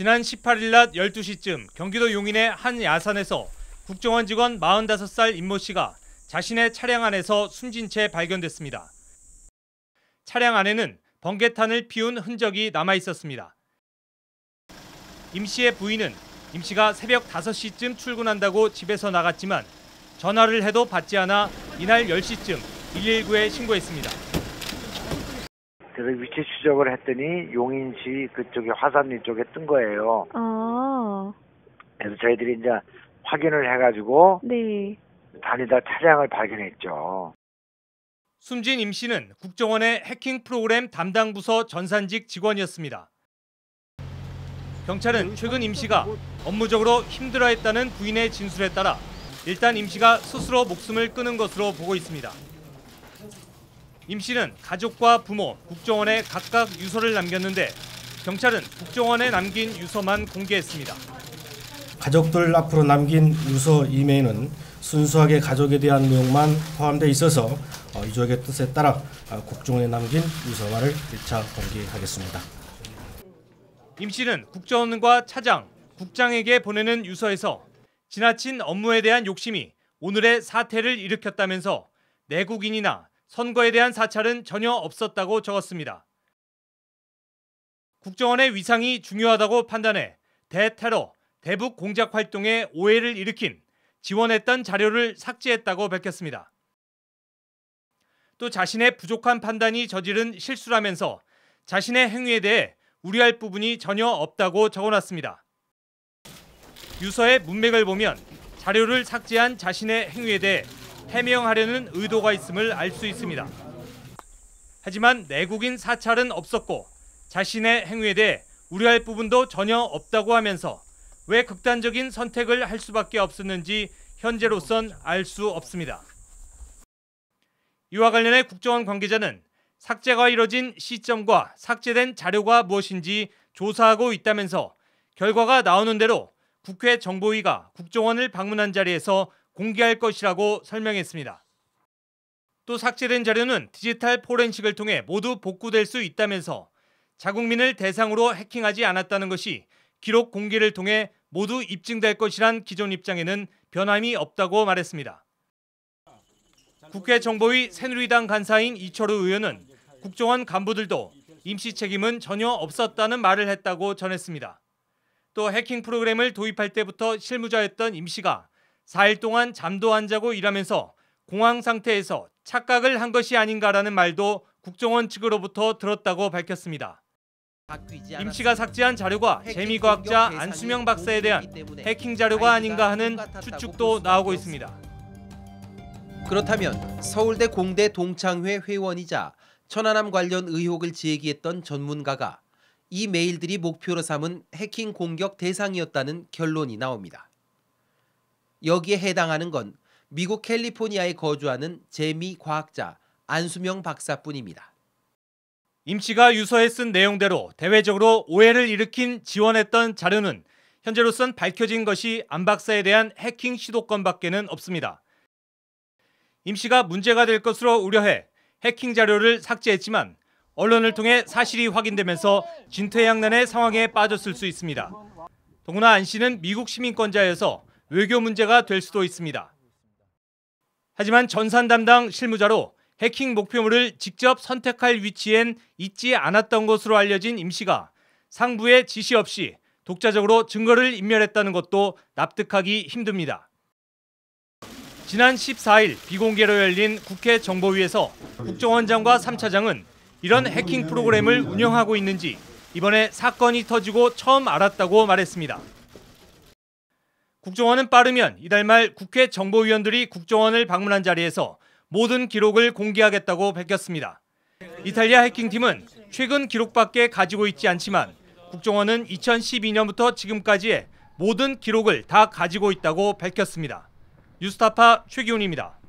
지난 18일 낮 12시쯤 경기도 용인의 한 야산에서 국정원 직원 45살 임모 씨가 자신의 차량 안에서 숨진 채 발견됐습니다. 차량 안에는 번개탄을 피운 흔적이 남아 있었습니다. 임 씨의 부인은 임 씨가 새벽 5시쯤 출근한다고 집에서 나갔지만 전화를 해도 받지 않아 이날 10시쯤 119에 신고했습니다. 그래서 위치 추적을 했더니 용인시 그쪽에 화산리 쪽에 뜬 거예요. 아. 그래서 저희들이 이제 확인을 해가지고 네. 다니다 차량을 발견했죠. 숨진 임 씨는 국정원의 해킹 프로그램 담당 부서 전산직 직원이었습니다. 경찰은 최근 임 씨가 업무적으로 힘들어했다는 부인의 진술에 따라 일단 임 씨가 스스로 목숨을 끊은 것으로 보고 있습니다. 임 씨는 가족과 부모, 국정원에 각각 유서를 남겼는데 경찰은 국정원에 남긴 유서만 공개했습니다. 가족들 앞으로 남긴 유서 이메일은 순수하게 가족에 대한 내용만 포함되 있어서 어, 이조의 뜻에 따라 어, 국정원에 남긴 유서화를 1차 공개하겠습니다. 임 씨는 국정원과 차장, 국장에게 보내는 유서에서 지나친 업무에 대한 욕심이 오늘의 사태를 일으켰다면서 내국인이나 선거에 대한 사찰은 전혀 없었다고 적었습니다. 국정원의 위상이 중요하다고 판단해 대테러, 대북 공작 활동에 오해를 일으킨 지원했던 자료를 삭제했다고 밝혔습니다. 또 자신의 부족한 판단이 저지른 실수라면서 자신의 행위에 대해 우려할 부분이 전혀 없다고 적어놨습니다. 유서의 문맥을 보면 자료를 삭제한 자신의 행위에 대해 해명하려는 의도가 있음을 알 수 있습니다. 하지만 내국인 사찰은 없었고 자신의 행위에 대해 우려할 부분도 전혀 없다고 하면서 왜 극단적인 선택을 할 수밖에 없었는지 현재로선 알 수 없습니다. 이와 관련해 국정원 관계자는 삭제가 이뤄진 시점과 삭제된 자료가 무엇인지 조사하고 있다면서 결과가 나오는 대로 국회 정보위가 국정원을 방문한 자리에서 공개할 것이라고 설명했습니다. 또 삭제된 자료는 디지털 포렌식을 통해 모두 복구될 수 있다면서 자국민을 대상으로 해킹하지 않았다는 것이 기록 공개를 통해 모두 입증될 것이란 기존 입장에는 변함이 없다고 말했습니다. 국회 정보위 새누리당 간사인 이철우 의원은 국정원 간부들도 임시 책임은 전혀 없었다는 말을 했다고 전했습니다. 또 해킹 프로그램을 도입할 때부터 실무자였던 임 씨가 4일 동안 잠도 안 자고 일하면서 공황 상태에서 착각을 한 것이 아닌가라는 말도 국정원 측으로부터 들었다고 밝혔습니다. 임 씨가 삭제한 자료가 재미과학자 안수명 박사에 대한 해킹 자료가 아닌가 하는 추측도 나오고 있습니다. 그렇다면 서울대 공대 동창회 회원이자 천안함 관련 의혹을 제기했던 전문가가 이 메일들이 목표로 삼은 해킹 공격 대상이었다는 결론이 나옵니다. 여기에 해당하는 건 미국 캘리포니아에 거주하는 재미 과학자 안수명 박사뿐입니다. 임씨가 유서에 쓴 내용대로 대외적으로 오해를 일으킨 지원했던 자료는 현재로선 밝혀진 것이 안 박사에 대한 해킹 시도건밖에는 없습니다. 임씨가 문제가 될 것으로 우려해 해킹 자료를 삭제했지만 언론을 통해 사실이 확인되면서 진퇴양난의 상황에 빠졌을 수 있습니다. 동구나안 씨는 미국 시민권자여서 외교 문제가 될 수도 있습니다. 하지만 전산 담당 실무자로 해킹 목표물을 직접 선택할 위치엔 있지 않았던 것으로 알려진 임 씨가 상부의 지시 없이 독자적으로 증거를 인멸했다는 것도 납득하기 힘듭니다. 지난 14일 비공개로 열린 국회 정보위에서 국정원장과 3차장은 이런 해킹 프로그램을 운영하고 있는지 이번에 사건이 터지고 처음 알았다고 말했습니다. 국정원은 빠르면 이달 말 국회 정보위원들이 국정원을 방문한 자리에서 모든 기록을 공개하겠다고 밝혔습니다. 이탈리아 해킹팀은 최근 기록밖에 가지고 있지 않지만 국정원은 2012년부터 지금까지의 모든 기록을 다 가지고 있다고 밝혔습니다. 뉴스타파 최기훈입니다.